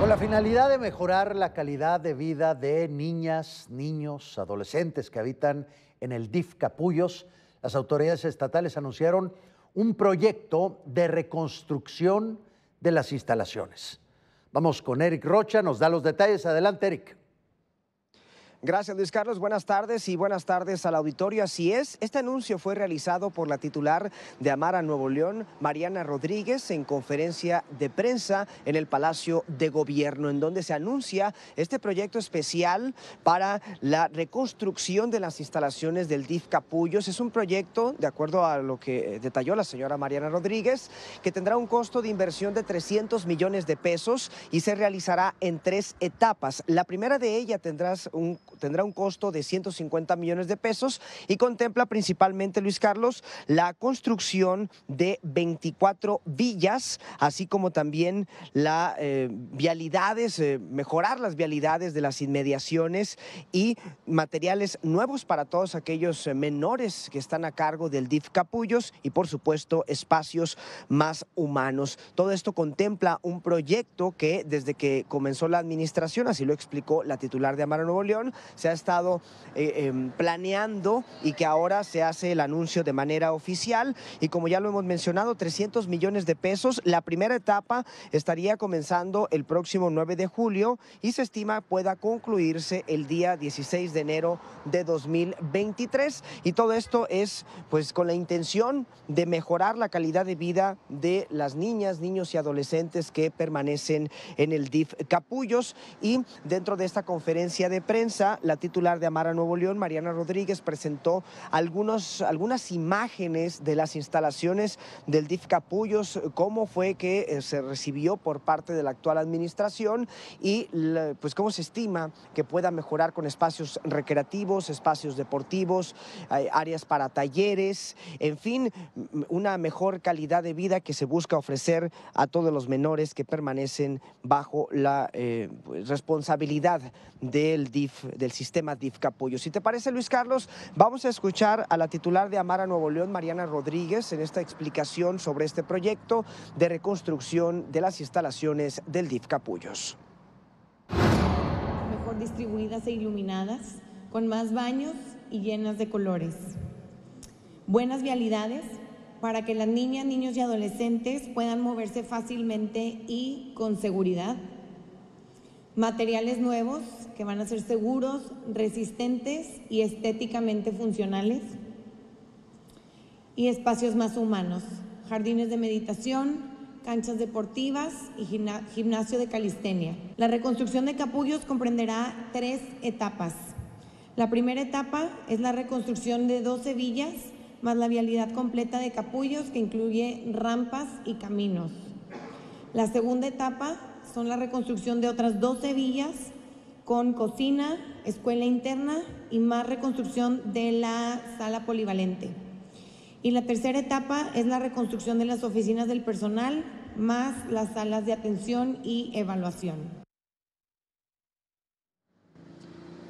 Con la finalidad de mejorar la calidad de vida de niñas, niños, adolescentes que habitan en el DIF Capullos, las autoridades estatales anunciaron un proyecto de reconstrucción de las instalaciones. Vamos con Eric Rocha, nos da los detalles. Adelante, Eric. Gracias Luis Carlos, buenas tardes y buenas tardes al auditorio. Así es, este anuncio fue realizado por la titular de Amara Nuevo León, Mariana Rodríguez, en conferencia de prensa en el Palacio de Gobierno, en donde se anuncia este proyecto especial para la reconstrucción de las instalaciones del DIF Capullos. Es un proyecto, de acuerdo a lo que eh, detalló la señora Mariana Rodríguez, que tendrá un costo de inversión de 300 millones de pesos y se realizará en tres etapas. La primera de ellas tendrá un tendrá un costo de 150 millones de pesos y contempla principalmente, Luis Carlos, la construcción de 24 villas, así como también la... Eh, vialidades, eh, mejorar las vialidades de las inmediaciones y materiales nuevos para todos aquellos eh, menores que están a cargo del DIF Capullos y, por supuesto, espacios más humanos. Todo esto contempla un proyecto que desde que comenzó la administración, así lo explicó la titular de Amaro Nuevo León, se ha estado eh, em, planeando y que ahora se hace el anuncio de manera oficial. Y como ya lo hemos mencionado, 300 millones de pesos. La primera etapa estaría comenzando el próximo 9 de julio y se estima pueda concluirse el día 16 de enero de 2023. Y todo esto es pues con la intención de mejorar la calidad de vida de las niñas, niños y adolescentes que permanecen en el DIF Capullos. Y dentro de esta conferencia de prensa la titular de Amara Nuevo León, Mariana Rodríguez, presentó algunos, algunas imágenes de las instalaciones del DIF Capullos, cómo fue que eh, se recibió por parte de la actual administración y pues cómo se estima que pueda mejorar con espacios recreativos, espacios deportivos, áreas para talleres, en fin, una mejor calidad de vida que se busca ofrecer a todos los menores que permanecen bajo la eh, pues, responsabilidad del DIF, sistema DIF Capullos. Si te parece, Luis Carlos, vamos a escuchar a la titular de Amara Nuevo León, Mariana Rodríguez, en esta explicación sobre este proyecto de reconstrucción de las instalaciones del DIF Capullos. Mejor distribuidas e iluminadas, con más baños y llenas de colores. Buenas vialidades para que las niñas, niños y adolescentes puedan moverse fácilmente y con seguridad. Materiales nuevos que van a ser seguros, resistentes y estéticamente funcionales. Y espacios más humanos, jardines de meditación, canchas deportivas y gimnasio de calistenia. La reconstrucción de capullos comprenderá tres etapas. La primera etapa es la reconstrucción de dos villas más la vialidad completa de capullos que incluye rampas y caminos. La segunda etapa son la reconstrucción de otras 12 villas con cocina, escuela interna y más reconstrucción de la sala polivalente. Y la tercera etapa es la reconstrucción de las oficinas del personal, más las salas de atención y evaluación.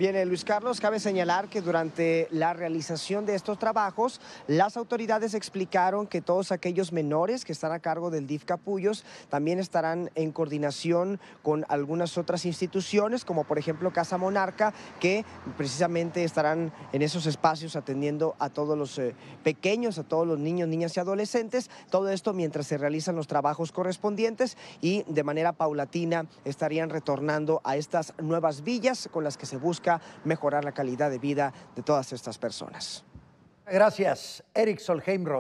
Bien, eh, Luis Carlos, cabe señalar que durante la realización de estos trabajos, las autoridades explicaron que todos aquellos menores que están a cargo del DIF Capullos también estarán en coordinación con algunas otras instituciones, como por ejemplo Casa Monarca, que precisamente estarán en esos espacios atendiendo a todos los eh, pequeños, a todos los niños, niñas y adolescentes. Todo esto mientras se realizan los trabajos correspondientes y de manera paulatina estarían retornando a estas nuevas villas con las que se busca mejorar la calidad de vida de todas estas personas. Gracias, Eric Solheimro.